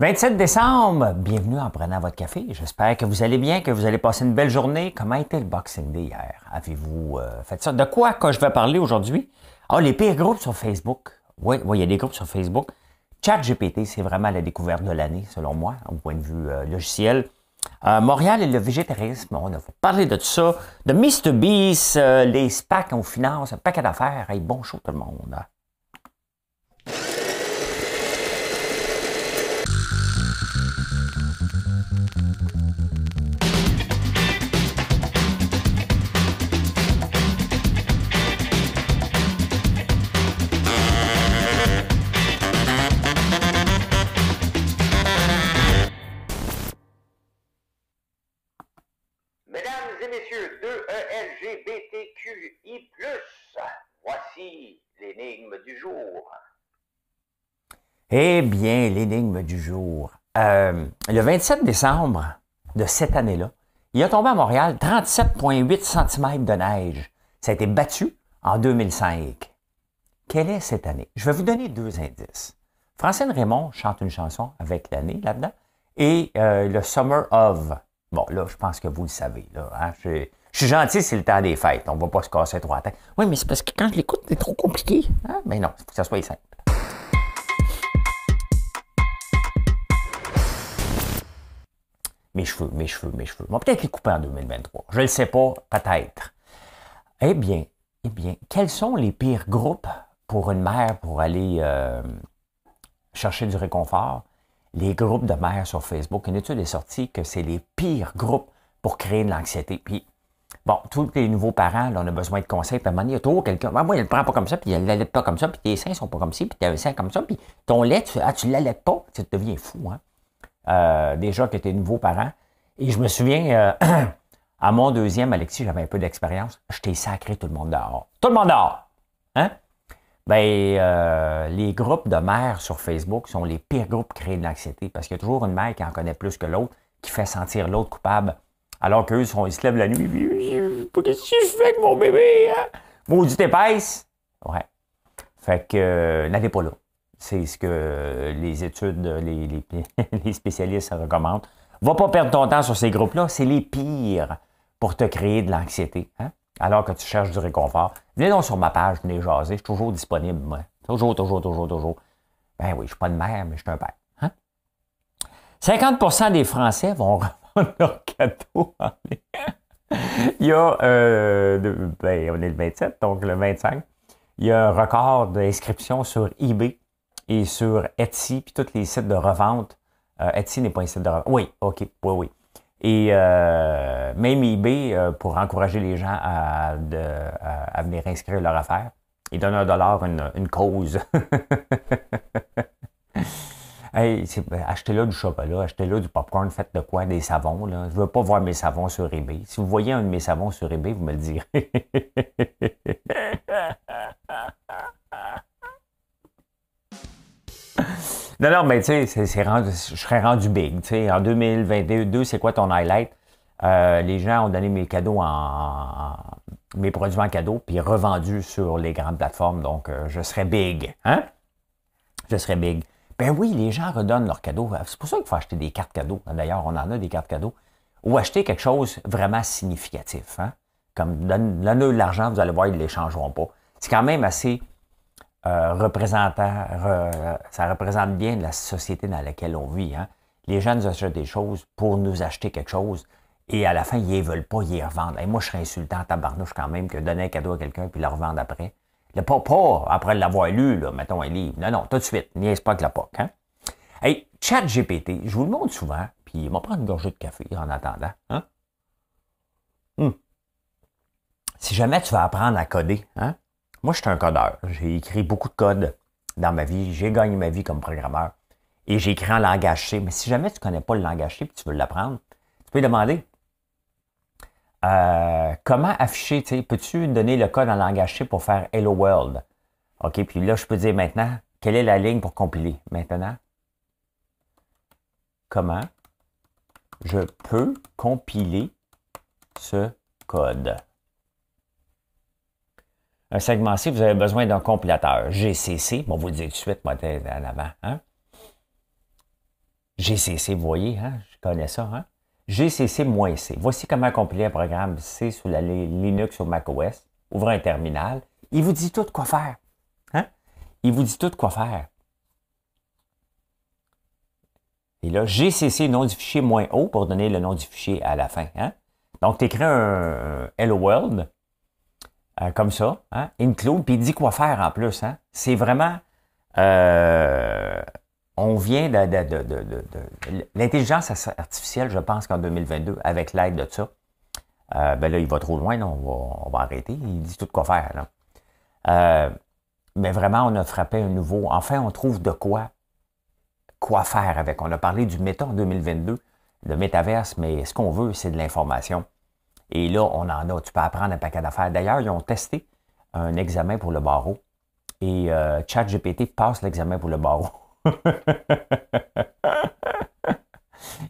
27 décembre, bienvenue en prenant votre café. J'espère que vous allez bien, que vous allez passer une belle journée. Comment était le Boxing Day hier? Avez-vous euh, fait ça? De quoi que je vais parler aujourd'hui? Ah, les pires groupes sur Facebook. Oui, il y a des groupes sur Facebook. GPT, c'est vraiment la découverte de l'année, selon moi, au point de vue euh, logiciel. Euh, Montréal et le végétarisme, on a parlé de tout ça. De MrBeast, les SPAC en finance un paquet d'affaires. Hey, bonjour tout le monde. plus Voici l'énigme du jour. Eh bien, l'énigme du jour. Euh, le 27 décembre de cette année-là, il a tombé à Montréal 37,8 cm de neige. Ça a été battu en 2005. Quelle est cette année? Je vais vous donner deux indices. Francine Raymond chante une chanson avec l'année là-dedans et euh, le Summer of. Bon, là, je pense que vous le savez. Là, hein, je suis gentil, c'est le temps des fêtes. On va pas se casser trois têtes. Oui, mais c'est parce que quand je l'écoute, c'est trop compliqué. Hein? Mais non, il faut que ça soit simple. Mes cheveux, mes cheveux, mes cheveux. On va peut-être les couper en 2023. Je ne le sais pas, peut-être. Eh bien, eh bien, quels sont les pires groupes pour une mère pour aller euh, chercher du réconfort? Les groupes de mères sur Facebook. Une étude est sortie que c'est les pires groupes pour créer de l'anxiété. Puis Bon, tous les nouveaux parents, là, on a besoin de conseils. Puis à un il quelqu'un. Ben, moi, il ne le prend pas comme ça, puis il ne l'allait pas comme ça, puis tes seins sont pas comme ça, puis un sein comme ça, puis ton lait, tu ne ah, l'allaites pas. Tu deviens fou, hein? Euh, déjà que tu es nouveau parent. Et je me souviens, euh, à mon deuxième, Alexis, j'avais un peu d'expérience. Je t'ai sacré tout le monde dehors. Tout le monde dehors! Hein? Ben, euh, les groupes de mères sur Facebook sont les pires groupes créés de l'anxiété parce qu'il y a toujours une mère qui en connaît plus que l'autre, qui fait sentir l'autre coupable alors qu'eux, ils se lèvent la nuit. Qu'est-ce que je fais avec mon bébé? Hein? Maudite épaisse! Ouais. Fait que euh, n'allez pas là. C'est ce que euh, les études, euh, les, spécialistes recommandent. Va pas perdre ton temps sur ces groupes-là. C'est les pires pour te créer de l'anxiété. Hein. Alors que tu cherches du réconfort. Venez donc sur ma page, venez jaser. Je suis toujours disponible, moi. Toujours, toujours, toujours, toujours. Ben oui, je suis pas de mère, mais je suis un père. 50 hein. des Français vont leur cadeau il y a, euh, ben, on est le 27, donc le 25, il y a un record d'inscription sur eBay et sur Etsy, puis tous les sites de revente. Euh, Etsy n'est pas un site de revente. Oui, OK, oui, oui. Et euh, même eBay, pour encourager les gens à, venir inscrire leur affaire, ils donnent un dollar une, une cause. Hey, ben, achetez-là du chocolat, achetez-là du popcorn, faites de quoi, des savons. Là. Je veux pas voir mes savons sur eBay. Si vous voyez un de mes savons sur eBay, vous me le direz. non, non, mais tu sais, je serais rendu big. En 2022, c'est quoi ton highlight? Euh, les gens ont donné mes cadeaux en, mes produits en cadeau, puis revendus sur les grandes plateformes. Donc, euh, je serais big. Hein? Je serais big. Ben oui, les gens redonnent leurs cadeaux. C'est pour ça qu'il faut acheter des cartes cadeaux. D'ailleurs, on en a des cartes cadeaux. Ou acheter quelque chose vraiment significatif. Hein. Comme donne de l'argent, vous allez voir, ils ne l'échangeront pas. C'est quand même assez euh, représentant. ça représente bien la société dans laquelle on vit. Hein. Les gens nous achètent des choses pour nous acheter quelque chose. Et à la fin, ils ne veulent pas, ils revendre revendent. Et moi, je serais insultant à tabarnouche quand même que donner un cadeau à quelqu'un puis le revendre après. Le pas, après l'avoir lu, là, mettons un livre. Non, non, tout de suite. Niaise pas que la POC. Hein? Hey, chat GPT, je vous le montre souvent, puis il va prendre une gorgée de café en attendant. Hein? Hmm. Si jamais tu vas apprendre à coder, hein? moi je suis un codeur. J'ai écrit beaucoup de codes dans ma vie. J'ai gagné ma vie comme programmeur. Et j'ai en langage C. Mais si jamais tu ne connais pas le langage C et tu veux l'apprendre, tu peux demander euh, comment afficher, tu sais, peux-tu donner le code en langage C pour faire Hello World? OK, puis là, je peux dire maintenant, quelle est la ligne pour compiler? Maintenant, comment je peux compiler ce code? Un segment C, vous avez besoin d'un compilateur. GCC, Bon, vous le dit tout de suite, moi, en avant. Hein? GCC, vous voyez, hein? je connais ça. Hein? GCC-C. Voici comment compiler un programme C sur la Linux ou macOS. Ouvre un terminal. Il vous dit tout quoi faire. Hein? Il vous dit tout quoi faire. Et là, GCC, nom du fichier moins haut pour donner le nom du fichier à la fin. Hein? Donc, tu écris un Hello World euh, comme ça, hein? include, puis il dit quoi faire en plus. Hein? C'est vraiment euh, on vient de, l'intelligence artificielle, je pense qu'en 2022, avec l'aide de ça, euh, ben là, il va trop loin, on, va, arrêter. Il dit tout de quoi faire. Là. Euh, mais vraiment, on a frappé un nouveau. Enfin, on trouve de quoi, quoi faire avec. On a parlé du méta en 2022, le métaverse, mais ce qu'on veut, c'est de l'information. Et là, on en a. Tu peux apprendre un paquet d'affaires. D'ailleurs, ils ont testé un examen pour le barreau et euh, GPT passe l'examen pour le barreau.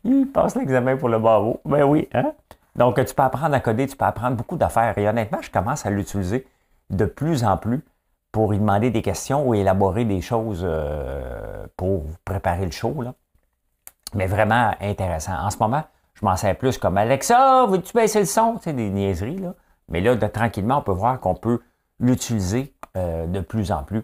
il passe l'examen pour le barreau. Ben oui, hein? Donc, tu peux apprendre à coder, tu peux apprendre beaucoup d'affaires. Et honnêtement, je commence à l'utiliser de plus en plus pour y demander des questions ou élaborer des choses euh, pour préparer le show. Mais vraiment intéressant. En ce moment, je m'en sers plus comme Alexa, veux-tu baisser le son? C'est des niaiseries. Là. Mais là, tranquillement, on peut voir qu'on peut l'utiliser euh, de plus en plus.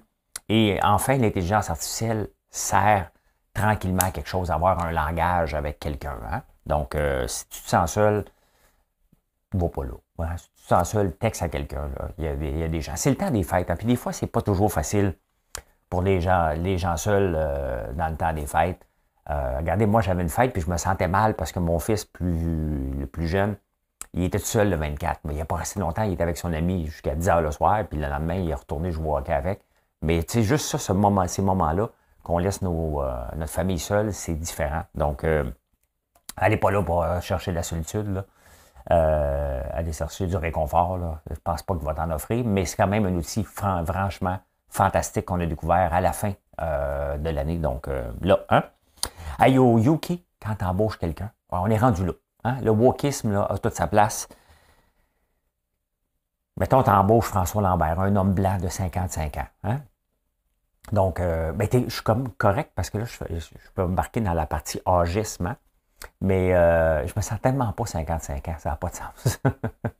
Et enfin, l'intelligence artificielle sert tranquillement à quelque chose, à avoir un langage avec quelqu'un. Hein? Donc, euh, si tu te sens seul, va pas là. Hein? Si tu te sens seul, texte à quelqu'un. Il, y, a des gens. C'est le temps des fêtes. Hein? Puis des fois, c'est pas toujours facile pour les gens, les gens seuls euh, dans le temps des fêtes. Euh, regardez, moi, j'avais une fête, puis je me sentais mal parce que mon fils, le plus jeune, il était seul le 24. Mais il a pas resté longtemps. Il était avec son ami jusqu'à 10 heures le soir, puis le lendemain, il est retourné jouer au hockey avec. Mais c'est juste ça, ce moment, ces moments-là, qu'on laisse euh, notre famille seule, c'est différent. Donc, euh, pas là pour euh, chercher la solitude. Euh, allez aller chercher du réconfort. Je ne pense pas qu'il va t'en offrir, mais c'est quand même un outil franchement fantastique qu'on a découvert à la fin de l'année. Donc là, hein? Ayo Yuki, quand tu embauches quelqu'un, on est rendu là. Hein. Le wokisme a toute sa place. Mettons, tu embauches François Lambert, un homme blanc de 55 ans. Hein? Donc, euh, ben, je suis comme correct parce que là, je, peux me marquer dans la partie âgisme, hein. mais euh, je me sens tellement pas 55 ans, ça n'a pas de sens.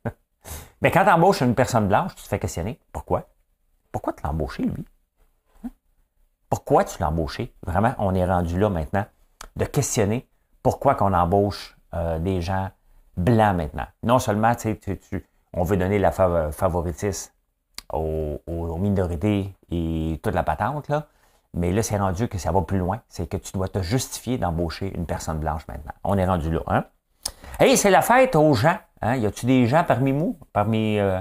mais quand tu embauches une personne blanche, tu te fais questionner pourquoi Pourquoi tu l'as lui hein? Pourquoi tu l'as embauché Vraiment, on est rendu là maintenant de questionner pourquoi qu'on embauche euh, des gens blancs maintenant. Non seulement tu, on veut donner la favoritisme aux, minorités et toute la patente, là. Mais là, c'est rendu que ça va plus loin. C'est que tu dois te justifier d'embaucher une personne blanche maintenant. On est rendu là, hein? Hey, c'est la fête aux gens. Hein? Y a-tu des gens parmi nous? Parmi, euh,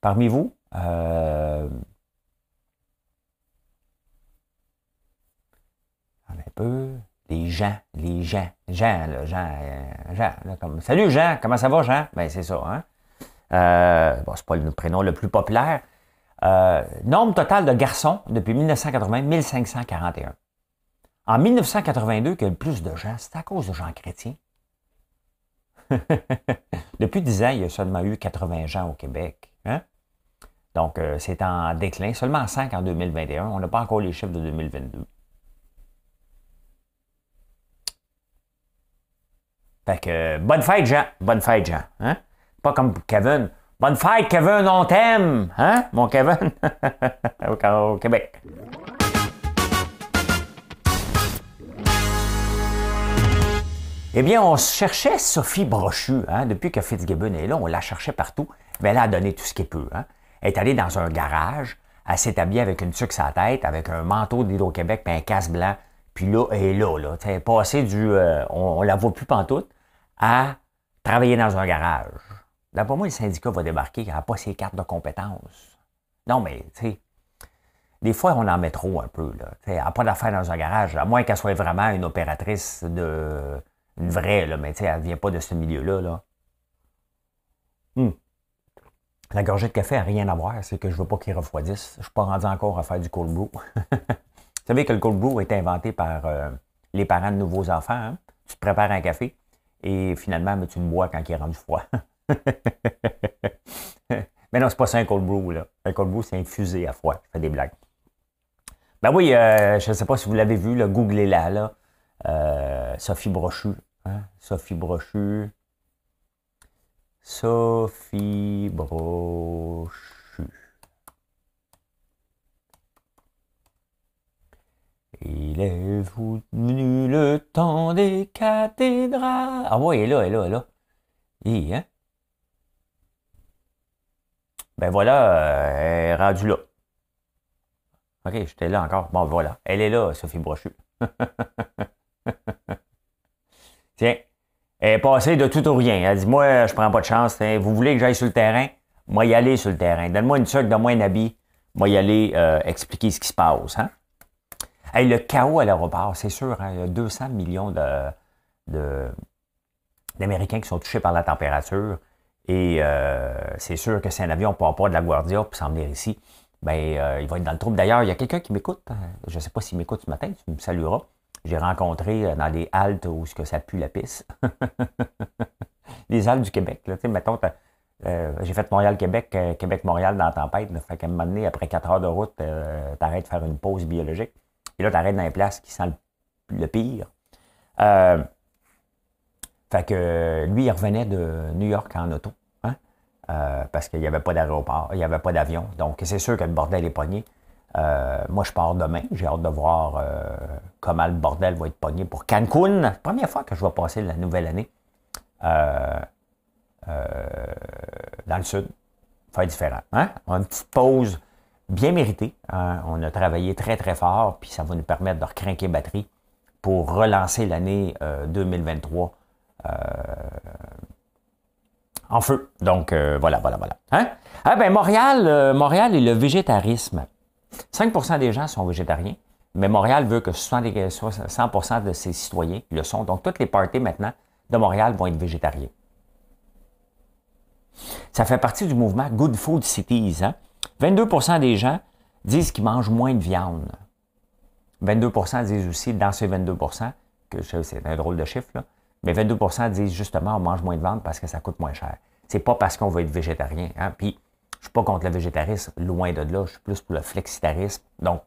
parmi vous? Euh, un peu. Les gens, les gens, Jean, là, Jean, Jean, euh, salut Jean, comment ça va Jean? Ben, c'est ça, hein? bon, c'est pas le prénom le plus populaire, euh, nombre total de garçons depuis 1980, 1541. En 1982, il y a eu plus de gens, c'est à cause de gens chrétiens. depuis 10 ans, il y a seulement eu 80 gens au Québec. Hein? Donc, euh, c'est en déclin. Seulement 5 en 2021. On n'a pas encore les chiffres de 2022. Fait que, bonne fête, Jean. Bonne fête, Jean. Hein? Pas comme Kevin. Bonne fête, Kevin, on t'aime! Hein, mon Kevin? au Québec. Eh bien, on cherchait Sophie Brochu. Hein? Depuis que Fitzgibbon est là, on la cherchait partout. Mais elle a donné tout ce qu'elle peut. Hein? Elle est allée dans un garage. Elle s'est avec une tuque à tête, avec un manteau d'Hydro-Québec puis un casse blanc. Puis là, elle est là. là. sais, est passée du euh, on, on, la voit plus pantoute à travailler dans un garage. D'après moi, le syndicat va débarquer elle n'a pas ses cartes de compétences. Non, mais, tu sais, des fois, on en met trop un peu. Là. elle n'a pas d'affaires dans un garage, à moins qu'elle soit vraiment une opératrice de. une vraie, là, mais tu sais, elle ne vient pas de ce milieu-là. Là. Hum. La gorgée de café n'a rien à voir, c'est que je ne veux pas qu'il refroidisse. Je ne suis pas rendu encore à faire du cold brew. Vous savez que le cold brew est inventé par euh, les parents de nouveaux enfants. Hein. Tu te prépares un café et finalement, tu me bois quand il est rendu froid. Mais non, c'est pas ça un cold brew, là. Un cold brew, c'est infusé à froid. Je fais des blagues. Ben oui, euh, je ne sais pas si vous l'avez vu, là, googlez-la, là. Euh, Sophie Brochu. Hein? Sophie Brochu. Sophie Brochu. Il est venu le temps des cathédrales. Ah oui elle est là, elle est là, elle est là. Et, hein? ben voilà, elle est rendue là. OK, j'étais là encore. Bon, voilà. Elle est là, Sophie Brochu. Tiens, elle est passée de tout au rien. Elle dit, moi, je prends pas de chance. Hein. Vous voulez que j'aille sur le terrain? Moi, y aller sur le terrain. Donne-moi une sucre, donne-moi un habit. Moi, y aller euh, expliquer ce qui se passe. Hein? le chaos à l'aéroport, c'est sûr. Hein. Il y a 200 millions d'Américains qui sont touchés par la température. Et euh, c'est sûr que c'est un avion part pas de la Guardia puis s'en venir ici, ben, euh, il va être dans le trouble. D'ailleurs, il y a quelqu'un qui m'écoute. Je ne sais pas s'il m'écoute ce matin, tu me salueras. J'ai rencontré euh, dans les haltes où ce que ça pue la pisse. les haltes du Québec. Là, mettons, j'ai fait Montréal-Québec, Québec-Montréal dans la tempête. Là, fait qu'à un moment donné, après quatre heures de route, t'arrêtes de faire une pause biologique. Et là, t'arrêtes dans les places qui sentent le, le pire. Fait que euh, lui, il revenait de New York en auto, hein, euh, parce qu'il n'y avait pas d'aéroport, il n'y avait pas d'avion. Donc, c'est sûr que le bordel est pogné. Euh, moi, je pars demain. J'ai hâte de voir comment le bordel va être pogné pour Cancun. Première fois que je vais passer la nouvelle année dans le sud. être différent. Hein? Une petite pause bien méritée. Hein? On a travaillé très, très fort, puis ça va nous permettre de recrinquer batterie pour relancer l'année 2023 euh, en feu. Donc, euh, voilà, voilà, voilà. Hein? Ah ben, Montréal, euh, Montréal et le végétarisme. 5 des gens sont végétariens, mais Montréal veut que 100 de ses citoyens le sont. Donc, toutes les parties maintenant de Montréal vont être végétariens. Ça fait partie du mouvement Good Food Cities. 22 hein? des gens disent qu'ils mangent moins de viande. 22 disent aussi, dans ces 22 que c'est un drôle de chiffre, là, mais 22 disent justement, on mange moins de viande parce que ça coûte moins cher. C'est pas parce qu'on veut être végétarien. Hein. Puis, je suis pas contre le végétarisme, loin de là. Je suis plus pour le flexitarisme. Donc,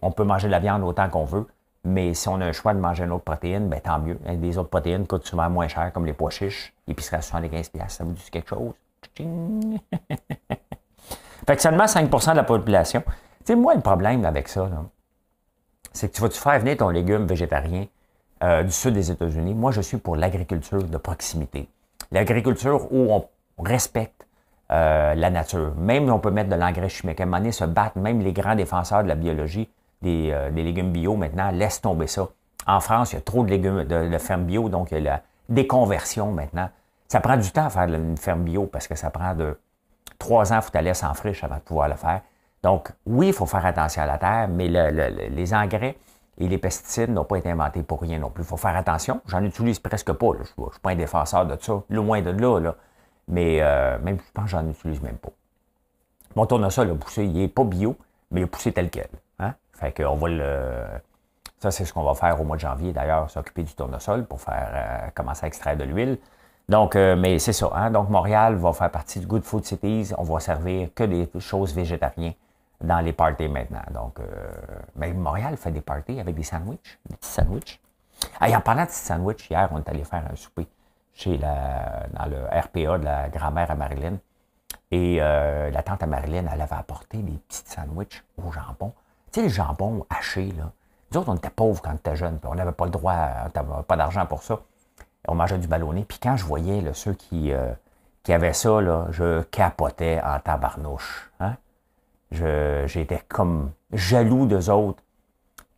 on peut manger de la viande autant qu'on veut, mais si on a un choix de manger une autre protéine, ben, tant mieux. Des hein. autres protéines coûtent souvent moins cher, comme les pois chiches, épicerie à 75 Ça vous dit quelque chose? fait que seulement 5 de la population. Tu moi, le problème avec ça, c'est que tu vas-tu faire venir ton légume végétarien euh, du sud des États-Unis. Moi, je suis pour l'agriculture de proximité. L'agriculture où on respecte euh, la nature. Même on peut mettre de l'engrais chimique. À un moment donné, se battent même les grands défenseurs de la biologie, euh, des, légumes bio maintenant, laissent tomber ça. En France, il y a trop de légumes, de, ferme fermes bio, donc il y a la déconversion maintenant. Ça prend du temps à faire une ferme bio parce que ça prend de trois ans, il faut la laisser en friche avant de pouvoir le faire. Donc, oui, il faut faire attention à la terre, mais les engrais, et les pesticides n'ont pas été inventés pour rien non plus. Il faut faire attention. J'en utilise presque pas. Je ne suis pas un défenseur de ça, moins de là. là. Mais euh, même, je pense que j'en utilise même pas. Mon tournesol a poussé, il n'est pas bio, mais il a poussé tel quel. Hein. Fait on va le. Ça, c'est ce qu'on va faire au mois de janvier, d'ailleurs, s'occuper du tournesol pour faire euh, commencer à extraire de l'huile. Donc, euh, mais c'est ça. Hein. Donc, Montréal va faire partie du Good Food Cities. On va servir que des choses végétariennes dans les parties maintenant. Donc, euh, mais Montréal fait des parties avec des sandwichs, des petits sandwichs. en parlant de petits sandwichs, hier, on est allé faire un souper chez la, dans le RPA de la grand-mère à Marilyn. Et euh, la tante à Marilyn, elle avait apporté des petits sandwichs au jambon. Tu sais, les jambons hachés, là. Nous autres, on était pauvres quand on était jeunes, on n'avait pas le droit, on n'avait pas d'argent pour ça. On mangeait du ballonné. Puis quand je voyais le ceux qui, euh, qui avaient ça, je capotais en tabarnouche. Hein? j'étais comme jaloux d'eux autres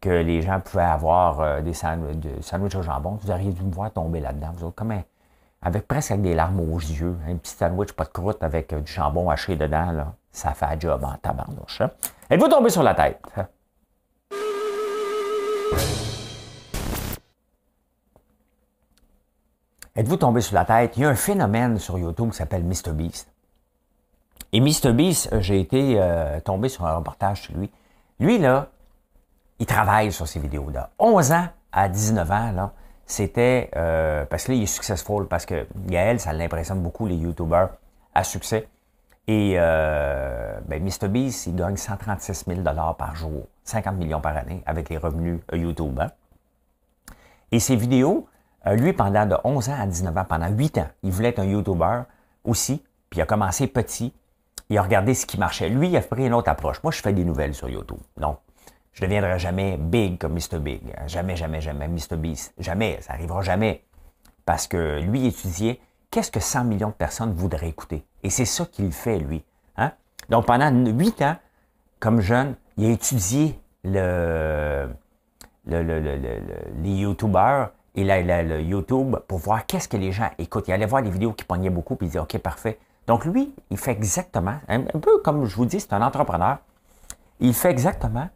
que les gens pouvaient avoir euh, des sandwichs au jambon. Vous auriez dû me voir tomber là-dedans. Vous autres, comme avec presque avec des larmes aux yeux, un petit sandwich pas de croûte avec euh, du jambon haché dedans, ça fait un job en tabarnouche. Hein. Êtes-vous tombé sur la tête? Êtes-vous tombé sur la tête? Il y a un phénomène sur YouTube qui s'appelle MrBeast. Et Mr. Beast, euh, j'ai été euh, tombé sur un reportage chez lui. Lui, là, il travaille sur ces vidéos-là. 11 ans à 19 ans, là, c'était... Euh, parce que là, il est successful, parce que Gaël, ça l'impressionne beaucoup, les YouTubers à succès. Et euh, ben, Mr. Beast, il gagne 136 000 par jour, 50 millions par année, avec les revenus YouTube. Hein. Et ses vidéos, lui, pendant de 11 ans à 19 ans, pendant 8 ans, il voulait être un YouTuber aussi, puis il a commencé petit, il a regardé ce qui marchait. Lui, il a pris une autre approche. Moi, je fais des nouvelles sur YouTube. Non. je ne deviendrai jamais big comme Mr. Big. Jamais, jamais, jamais. Mr. Beast. Jamais. Ça n'arrivera jamais. Parce que lui étudiait qu'est-ce que 100 millions de personnes voudraient écouter. Et c'est ça qu'il fait, lui. Hein? Donc, pendant 8 ans, comme jeune, il a étudié le, le, le, les YouTubers et la, le YouTube pour voir qu'est-ce que les gens écoutent. Il allait voir les vidéos qui pognaient beaucoup, puis il disait, OK, parfait, donc lui, il fait exactement, un, peu comme je vous dis, c'est un entrepreneur. Il fait exactement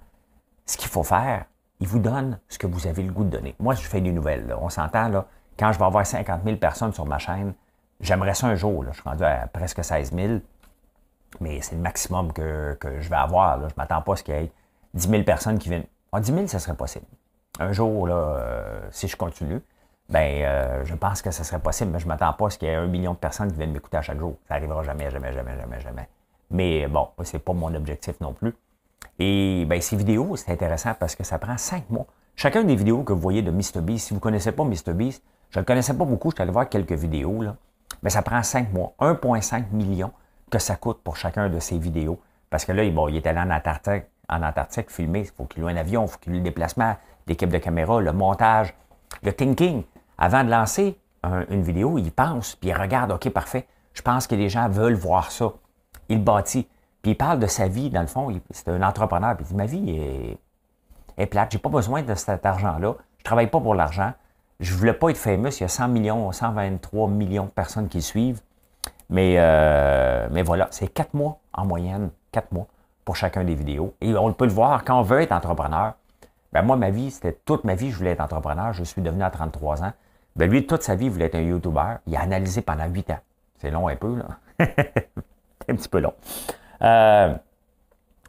ce qu'il faut faire. Il vous donne ce que vous avez le goût de donner. Moi, je fais des nouvelles. On s'entend, quand je vais avoir 50 000 personnes sur ma chaîne, j'aimerais ça un jour. Je suis rendu à presque 16 000, mais c'est le maximum que, je vais avoir. Je ne m'attends pas à ce qu'il y ait 10 000 personnes qui viennent. En 10 000, ce serait possible. Un jour, là, euh, si je continue, ben, euh, je pense que ce serait possible, mais je ne m'attends pas à ce qu'il y ait un million de personnes qui viennent m'écouter à chaque jour. Ça n'arrivera jamais, jamais, jamais, jamais, jamais. Mais bon, ce n'est pas mon objectif non plus. Et ben, ces vidéos, c'est intéressant parce que ça prend cinq mois. Chacun des vidéos que vous voyez de MrBeast, si vous ne connaissez pas MrBeast, je ne le connaissais pas beaucoup, je suis allé voir quelques vidéos, là. mais ça prend cinq mois, 1,5 million que ça coûte pour chacun de ces vidéos. Parce que là, bon, il est allé en Antarctique, en Antarctique filmer, il faut qu'il ait un avion, il faut qu'il ait le déplacement, l'équipe de caméra, le montage, le thinking avant de lancer une vidéo, il pense, puis il regarde, OK, parfait, je pense que les gens veulent voir ça. Il bâtit. Puis il parle de sa vie, dans le fond, c'est un entrepreneur. Puis il dit, ma vie est, plate, plate, j'ai pas besoin de cet argent-là, je travaille pas pour l'argent, je voulais pas être fameux, il y a 100 millions, 123 millions de personnes qui suivent. Mais, euh, mais voilà, c'est quatre mois en moyenne, quatre mois pour chacun des vidéos. Et on peut le voir, quand on veut être entrepreneur, ben moi, ma vie, c'était toute ma vie, je voulais être entrepreneur. Je suis devenu à 33 ans. Ben, lui, toute sa vie, il voulait être un YouTuber. Il a analysé pendant 8 ans. C'est long un peu, là. c'est un petit peu long. Euh,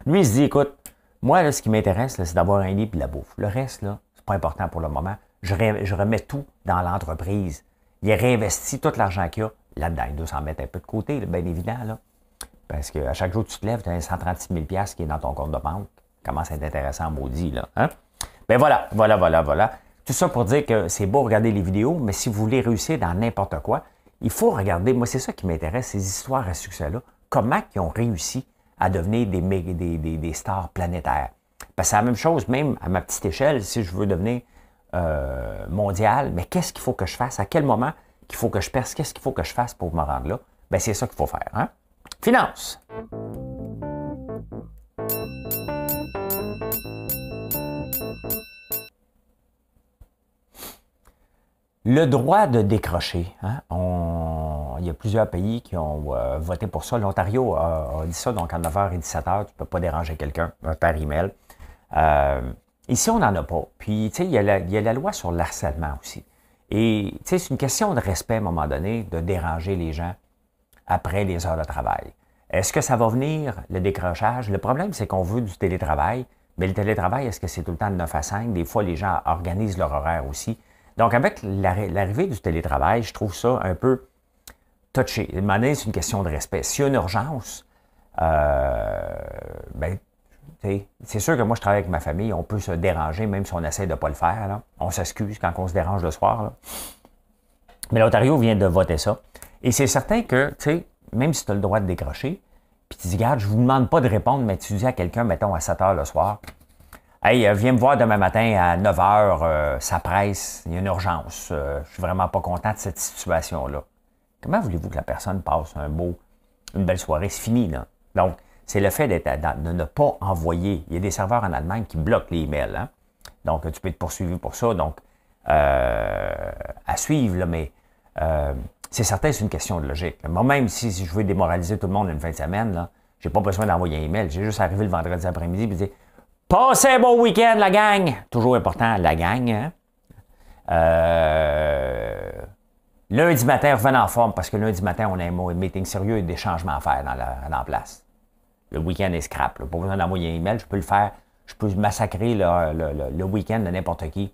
lui, il se dit, écoute, moi, ce qui m'intéresse, c'est d'avoir un livre et la bouffe. Le reste, là, c'est pas important pour le moment. Je, remets tout dans l'entreprise. Il réinvesti tout l'argent qu'il a là-dedans. Il doit s'en mettre un peu de côté, bien évident, là. Parce qu'à chaque jour que tu te lèves, tu as 136 000 qui est dans ton compte de banque. Comment ça c'est intéressant, maudit, là. Hein? Ben voilà, voilà, voilà, voilà. Tout ça pour dire que c'est beau regarder les vidéos, mais si vous voulez réussir dans n'importe quoi, il faut regarder, moi c'est ça qui m'intéresse, ces histoires à succès-là, comment ils ont réussi à devenir des, stars planétaires. Parce c'est la même chose, même à ma petite échelle, si je veux devenir euh, mondial, mais qu'est-ce qu'il faut que je fasse? À quel moment il faut que je perce? Qu'est-ce qu'il faut que je fasse pour me rendre là? Bien, c'est ça qu'il faut faire. Hein? Finance! Le droit de décrocher. Hein, il y a plusieurs pays qui ont euh, voté pour ça. L'Ontario a, dit ça, donc à 9h et 17h, tu ne peux pas déranger quelqu'un euh, par email. Euh, ici, on n'en a pas. Puis, tu sais, il, y a la loi sur l'harcèlement aussi. Et, tu sais, c'est une question de respect à un moment donné de déranger les gens après les heures de travail. Est-ce que ça va venir, le décrochage? Le problème, c'est qu'on veut du télétravail, mais le télétravail, est-ce que c'est tout le temps de 9 à 5? Des fois, les gens organisent leur horaire aussi. Donc, avec l'arrivée du télétravail, je trouve ça un peu touché. Maintenant, c'est une question de respect. S'il y a une urgence, euh, ben, c'est sûr que moi, je travaille avec ma famille, on peut se déranger, même si on essaie de ne pas le faire. On s'excuse quand on se dérange le soir. Mais l'Ontario vient de voter ça. Et c'est certain que, tu même si tu as le droit de décrocher, puis tu dis, regarde, je vous demande pas de répondre, mais tu dis à quelqu'un, mettons, à 7 heures le soir, Hey, euh, viens me voir demain matin à 9 h, euh, ça presse, il y a une urgence. Euh, je suis vraiment pas content de cette situation-là. Comment voulez-vous que la personne passe un beau, une belle soirée? C'est fini, là. Donc, c'est le fait d'être de ne pas envoyer. Il y a des serveurs en Allemagne qui bloquent les emails. Hein? Donc, tu peux être poursuivi pour ça. Donc, euh, à suivre, mais euh, c'est certain, c'est une question de logique. Moi-même, si, je veux démoraliser tout le monde une fin de semaine, je n'ai pas besoin d'envoyer un email. J'ai juste arrivé le vendredi après-midi et dire Passez un bon week-end, la gang. Toujours important, la gang. Hein. Euh, lundi matin, revenez en forme parce que lundi matin, on a un meeting sérieux et des changements à faire dans la, place. Le week-end est scrap. Pour Pas besoin d'envoyer un email, je peux le faire. Je peux massacrer le, week-end de n'importe qui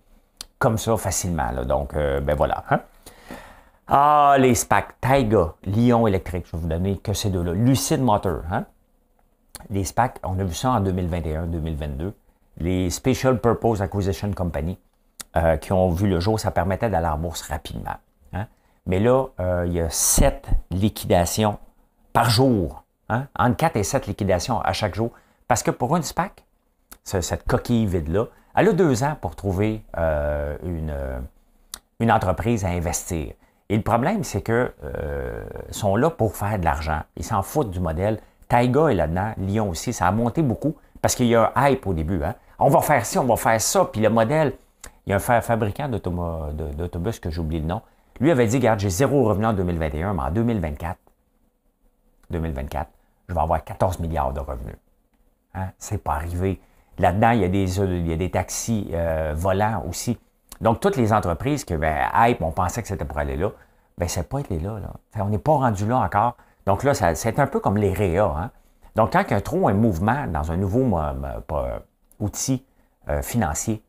comme ça facilement. Donc, euh, ben voilà. Hein. Ah, les SPAC, Taiga, Lyon électrique, je vais vous donner que ces deux-là. Lucid Motor, hein? les SPAC, on a vu ça en 2021-2022. Les Special Purpose Acquisition Company, euh, qui ont vu le jour, ça permettait d'aller en bourse rapidement. Hein. Mais là, euh, il y a sept liquidations par jour, hein. entre quatre et sept liquidations à chaque jour. Parce que pour une SPAC, cette coquille vide-là, elle a deux ans pour trouver euh, une, entreprise à investir. Et le problème, c'est que sont là pour faire de l'argent. Ils s'en foutent du modèle. Taiga est là-dedans, Lyon aussi, ça a monté beaucoup parce qu'il y a un hype au début. Hein. On va faire ci, on va faire ça, puis le modèle, il y a un fabricant d'autobus que j'ai oublié le nom, lui avait dit, regarde, j'ai zéro revenu en 2021, mais en 2024, 2024, je vais avoir 14 milliards de revenus. Hein? C'est pas arrivé. Là-dedans, il y a des, euh, des taxis euh, volants aussi. Donc, toutes les entreprises qui ben, hype, on pensait que c'était pour aller là, ben, c'est pas être là. on n'est pas rendu là encore. Donc là, c'est un peu comme les REA. Hein. Donc, quand un trou, un mouvement dans un nouveau outil euh, financier,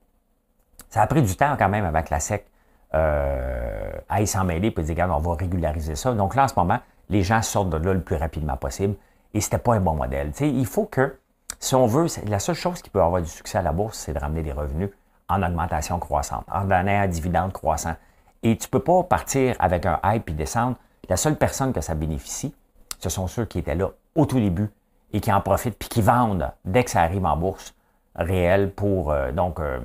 ça a pris du temps quand même avec la SEC à y s'en mêler et dire, regarde, on va régulariser ça. Donc là, en ce moment, les gens sortent de là le plus rapidement possible et ce n'était pas un bon modèle. il faut que, si on veut, la seule chose qui peut avoir du succès à la bourse, c'est de ramener des revenus en augmentation croissante, en donnant un dividende croissant. Et tu ne peux pas partir avec un hype et descendre. La seule personne que ça bénéficie, ce sont ceux qui étaient là au tout début et qui en profitent puis qui vendent dès que ça arrive en bourse réelle pour. Euh, donc, euh,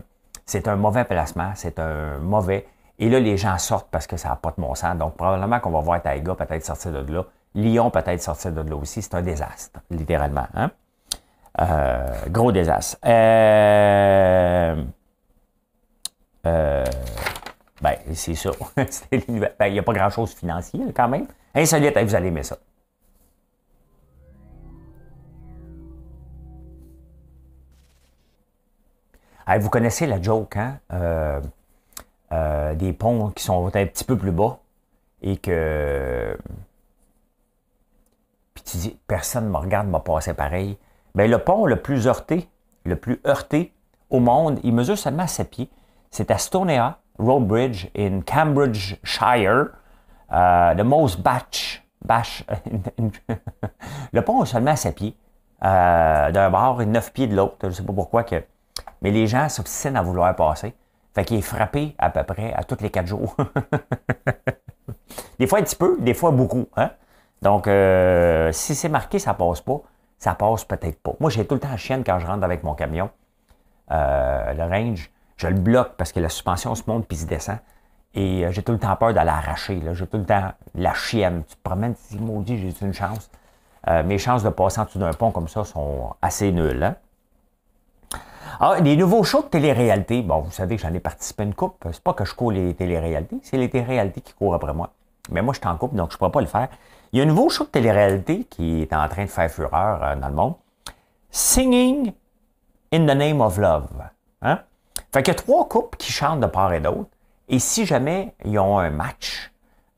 c'est un mauvais placement, c'est un mauvais. Et là, les gens sortent parce que ça n'a pas de mon sens. Donc, probablement qu'on va voir Taïga peut-être sortir de là. Lyon peut-être sortir de là aussi. C'est un désastre, littéralement. Hein? Euh, gros désastre. Euh, ben, c'est ça. Ben, il n'y a pas grand-chose financier, quand même. Insolite, hein, vous allez aimer ça. vous connaissez la joke, hein? Euh, euh, des ponts qui sont un petit peu plus bas et que. Puis tu dis, personne ne me regarde, m'a passé pareil. Bien, le pont le plus heurté, le plus heurté au monde, il mesure seulement à 7 pieds. C'est à Stonea Road Bridge in Cambridgeshire. Euh, the most batch. batch le pont a seulement à 7 pieds d'un bord et 9 pieds de l'autre. Je ne sais pas pourquoi que mais les gens s'obstinent à vouloir passer. Fait qu'il est frappé à peu près à toutes les quatre jours. des fois un petit peu, des fois beaucoup. Hein. Donc, euh, si c'est marqué, ça passe pas. Ça passe peut-être pas. Moi, j'ai tout le temps la chienne quand je rentre avec mon camion. Euh, le range, je le bloque parce que la suspension se monte puis se descend. Et euh, j'ai tout le temps peur d'aller arracher. J'ai tout le temps la chienne. Tu te promènes, tu te dis, maudit, j'ai une chance. mes chances de passer en dessous d'un pont comme ça sont assez nulles. Hein. Ah, les nouveaux shows de télé-réalité. Bon, vous savez que j'en ai participé à une coupe. C'est pas que je cours les télé-réalités, c'est les télé-réalités qui courent après moi. Mais moi, je suis en couple, donc je ne pourrais pas le faire. Il y a un nouveau show de télé-réalité qui est en train de faire fureur euh, dans le monde. Singing in the name of love. Hein? Fait qu'il y a trois couples qui chantent de part et d'autre. Et si jamais ils ont un match,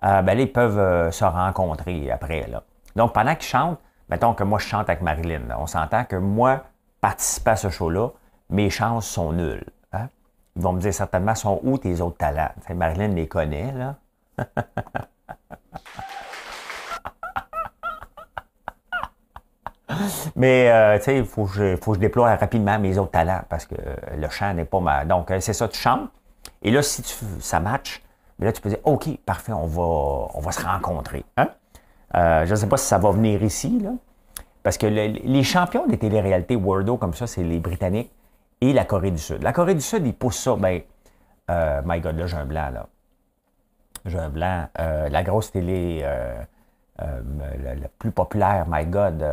euh, ben, ils peuvent euh, se rencontrer après. Là. Donc, pendant qu'ils chantent, mettons que moi, je chante avec Marilyn. On s'entend que moi, participe à ce show-là, mes chances sont nulles. Hein? Ils vont me dire certainement, sont où tes autres talents? Marilyn les connaît, là. Mais, euh, tu sais, il faut, que je déploie rapidement mes autres talents parce que euh, le chant n'est pas mal. Donc, euh, c'est ça, tu chantes. Et là, si tu, ça match, là, tu peux dire, OK, parfait, on va, on va se rencontrer. Hein? je ne sais pas si ça va venir ici, là. Parce que les champions des télé-réalités Wordo comme ça, c'est les Britanniques la Corée du Sud. La Corée du Sud, ils poussent ça. Ben, euh, my God, là, j'ai un blanc, là. J'ai un blanc. Euh, la grosse télé euh, la, plus populaire, my God,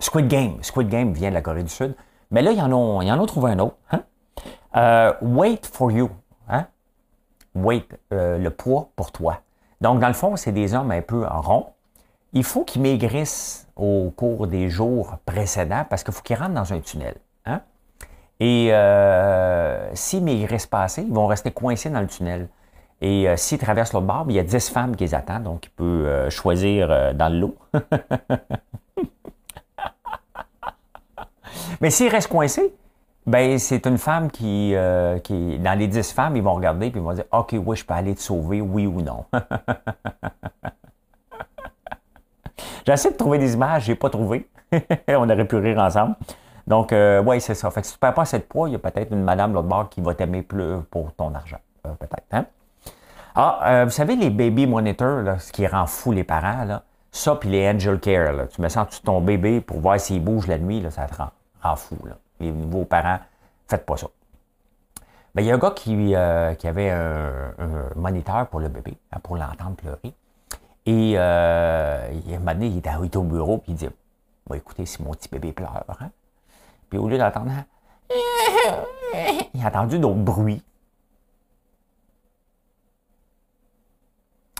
Squid Game. Squid Game vient de la Corée du Sud. Mais là, ils en ont, en ont trouvé un autre. Hein. wait for you. Hein? Wait, le poids pour toi. Donc, dans le fond, c'est des hommes un peu en rond. Il faut qu'ils maigrissent au cours des jours précédents parce qu'il faut qu'ils rentrent dans un tunnel. Hein? Et s'ils euh, s'ils mes restent passés, ils vont rester coincés dans le tunnel. Et euh, s'ils traversent l'autre barbe, il y a 10 femmes qui les attendent, donc ils peuvent euh, choisir dans le lot. Mais s'ils restent coincés, ben, c'est une femme qui, dans les 10 femmes, ils vont regarder et ils vont dire, OK, oui, je peux aller te sauver, oui ou non. J'essaie de trouver des images, j'ai pas trouvé. On aurait pu rire ensemble. Donc, euh, oui, c'est ça. Fait que si tu ne perds pas assez de poids, il y a peut-être une madame l'autre bord qui va t'aimer plus pour ton argent. Euh, peut-être, hein? Ah, euh, vous savez, les baby monitors, ce qui rend fou les parents, là, ça puis les angel care, là, tu en dessous de ton bébé pour voir s'il bouge la nuit, là, ça te rend, fou. Les nouveaux parents, faites pas ça. Mais ben, il y a un gars qui, euh, qui avait un, moniteur pour le bébé, hein, pour l'entendre pleurer. Et euh, il, un moment donné, il était, au bureau puis il dit bah écoutez, si mon petit bébé pleure, hein, puis au lieu d'entendre, il a entendu d'autres bruits.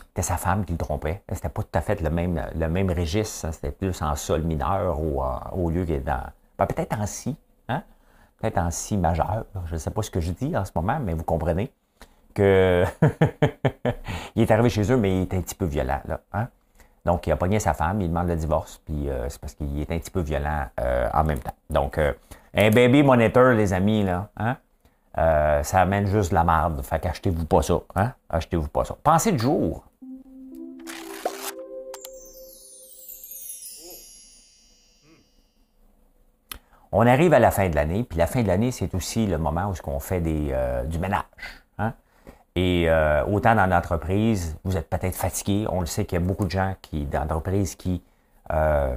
C'était sa femme qui le trompait. C'était pas tout à fait le même, le même registre. Hein. C'était plus en sol mineur ou euh, au lieu qu'il dans. Ben, peut-être en si. Hein? Peut-être en si majeur. Je ne sais pas ce que je dis en ce moment, mais vous comprenez que. il est arrivé chez eux, mais il était un petit peu violent. Là, hein? Donc, il a pogné sa femme, il demande le divorce, puis euh, c'est parce qu'il est un petit peu violent euh, en même temps. Donc, euh, un baby monitor, les amis, là, hein, ça amène juste de la merde. Fait qu'achetez-vous pas ça. Hein? Achetez-vous pas ça. Pensez de jour. On arrive à la fin de l'année, puis la fin de l'année, c'est aussi le moment où on fait des, du ménage. Et euh, autant dans l'entreprise, vous êtes peut-être fatigué. On le sait qu'il y a beaucoup de gens qui, dans qui euh,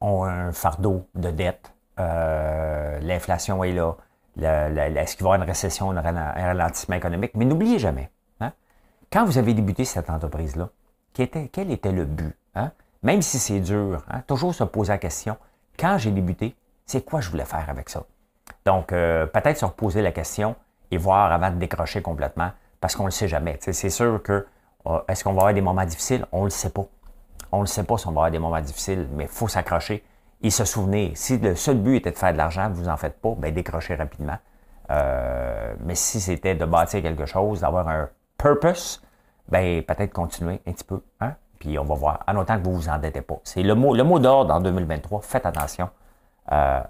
ont un fardeau de dette. Euh, l'inflation est là. Est-ce qu'il va y avoir une récession, un ralentissement économique? Mais n'oubliez jamais, hein, quand vous avez débuté cette entreprise-là, quel était le but? Hein? Même si c'est dur, hein, toujours se poser la question, quand j'ai débuté, c'est quoi je voulais faire avec ça? Donc, peut-être se reposer la question, et voir avant de décrocher complètement parce qu'on ne le sait jamais. c'est sûr que euh, est-ce qu'on va avoir des moments difficiles? On ne le sait pas. On ne le sait pas si on va avoir des moments difficiles, mais il faut s'accrocher et se souvenir. Si le seul but était de faire de l'argent, vous en faites pas, ben décrochez rapidement. Euh, mais si c'était de bâtir quelque chose, d'avoir un purpose, ben peut-être continuer un petit peu. Hein? Puis on va voir, en autant que vous ne vous endettez pas. C'est le mot, le mot d'ordre en 2023. Faites attention euh,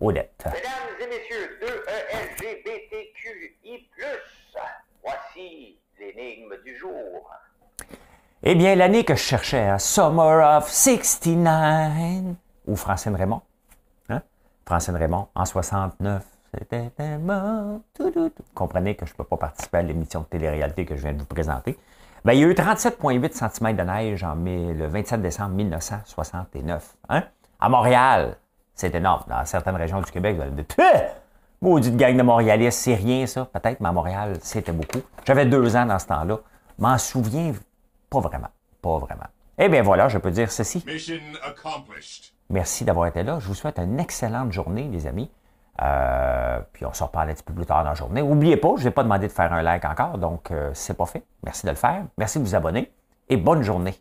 aux dettes. Mesdames et messieurs, du jour. Eh bien, l'année que je cherchais, hein, Summer of 69, ou Francine Raymond. Hein? Francine Raymond, en 69. C'était Vous comprenez que je ne peux pas participer à l'émission de télé-réalité que je viens de vous présenter. Ben, il y a eu 37,8 cm de neige en mai, le 27 décembre 1969. Hein? À Montréal, c'était énorme. Dans certaines régions du Québec, vous allez dire Maudite gang de Montréalistes, c'est rien ça, peut-être, mais à Montréal, c'était beaucoup. J'avais deux ans dans ce temps-là. M'en souviens pas vraiment. Pas vraiment. Eh bien voilà, je peux dire ceci. Merci d'avoir été là. Je vous souhaite une excellente journée, les amis. Euh, puis on se reparle un petit peu plus tard dans la journée. N'oubliez pas, je ne vais pas demander de faire un like encore, donc euh, c'est pas fait. Merci de le faire. Merci de vous abonner et bonne journée.